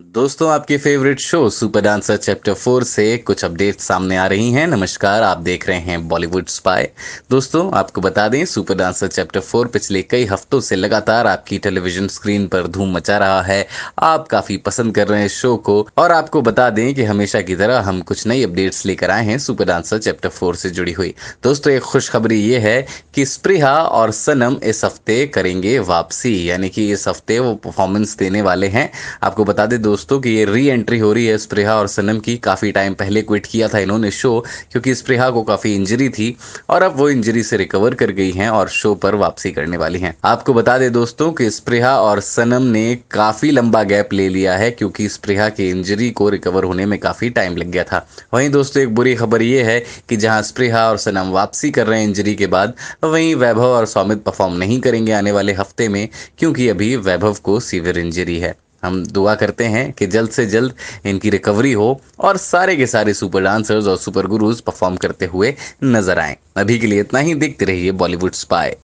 दोस्तों आपके favourite show super dancer chapter four से कुछ अपडेट सामने आ रही हैं नमस्कार आप देख रहे हैं बॉलीवुड स्पाई दोस्तों आपको बता दें सुपर डांसर चैप्टर फोर पिछले कई हफ्तों से लगातार आपकी टेलीविजन स्क्रीन पर धूम मचा रहा है आप काफी पसंद कर रहे हैं शो को और आपको बता दें कि हमेशा की तरह हम कुछ नई अपडेट्स लेकर आए हैं सुपर डांसर चैप्टर फोर से जुड़ी हुई दोस्तों एक खुशखबरी ये है कि स्प्रिहा और सनम इस हफ्ते करेंगे वापसी यानी कि इस हफ्ते वो परफॉर्मेंस देने वाले हैं आपको बता दें दोस्तों कि ये री एंट्री हो रही है स्प्रेहा और सनम की काफ़ी टाइम पहले क्विट किया था इन्होंने शो क्योंकि स्प्रेहा को काफ़ी इंजरी थी और अब वो इंजरी से रिकवर कर गई हैं और शो पर वापसी करने वाली हैं आपको बता दें दोस्तों कि स्प्रेहा और सनम ने काफ़ी लंबा गैप ले लिया है क्योंकि स्प्रेहा की इंजरी को रिकवर होने में काफ़ी टाइम लग गया था वहीं दोस्तों एक बुरी खबर ये है कि जहाँ स्प्रेहा और सनम वापसी कर रहे हैं इंजरी के बाद वहीं वैभव और सौमित परफॉर्म नहीं करेंगे आने वाले हफ्ते में क्योंकि अभी वैभव को सीवियर इंजरी है हम दुआ करते हैं कि जल्द से जल्द इनकी रिकवरी हो और सारे के सारे सुपर डांसर्स और सुपर गुरुज परफॉर्म करते हुए नजर आए अभी के लिए इतना ही देखते रहिए बॉलीवुड स्पाई